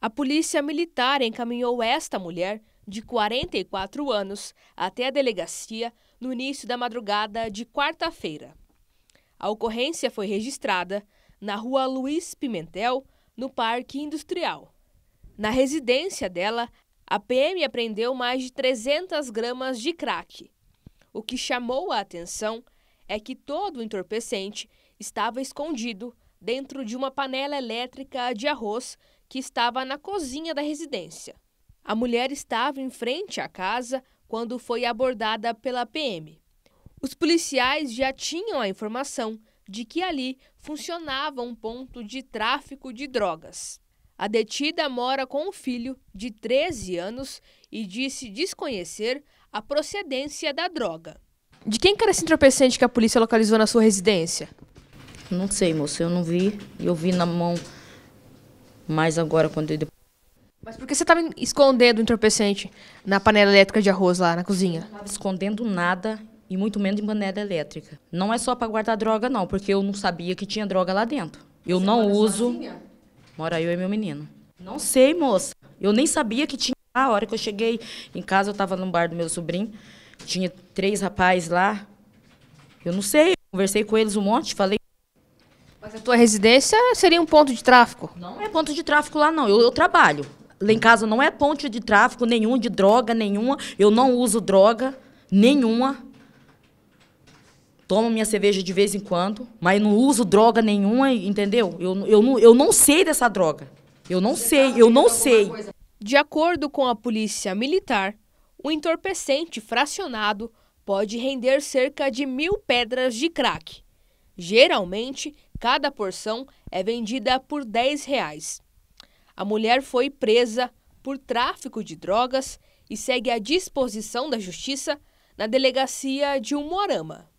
A polícia militar encaminhou esta mulher, de 44 anos, até a delegacia no início da madrugada de quarta-feira. A ocorrência foi registrada na rua Luiz Pimentel, no Parque Industrial. Na residência dela, a PM apreendeu mais de 300 gramas de crack. O que chamou a atenção é que todo o entorpecente estava escondido dentro de uma panela elétrica de arroz que estava na cozinha da residência. A mulher estava em frente à casa quando foi abordada pela PM. Os policiais já tinham a informação de que ali funcionava um ponto de tráfico de drogas. A detida mora com um filho de 13 anos e disse desconhecer a procedência da droga. De quem era esse entorpecente que a polícia localizou na sua residência? Não sei, moça, eu não vi. Eu vi na mão mais agora quando eu... Mas por que você estava escondendo o entorpecente na panela elétrica de arroz lá na cozinha? Não estava escondendo nada e muito menos em panela elétrica. Não é só para guardar droga, não, porque eu não sabia que tinha droga lá dentro. Eu você não uso. Sozinha? Mora eu e meu menino. Não sei, moça. Eu nem sabia que tinha. A hora que eu cheguei em casa, eu estava no bar do meu sobrinho. Tinha três rapazes lá. Eu não sei. Eu conversei com eles um monte, falei mas a tua residência seria um ponto de tráfico? Não é ponto de tráfico lá, não. eu, eu trabalho. Lá em casa não é ponte de tráfico nenhum, de droga nenhuma. Eu não uso droga nenhuma. Tomo minha cerveja de vez em quando, mas não uso droga nenhuma, entendeu? Eu, eu, não, eu não sei dessa droga. Eu não Você sei, eu não sei. Coisa. De acordo com a polícia militar, o entorpecente fracionado pode render cerca de mil pedras de crack. Geralmente, cada porção é vendida por R$ 10. Reais. A mulher foi presa por tráfico de drogas e segue à disposição da justiça na delegacia de Humorama.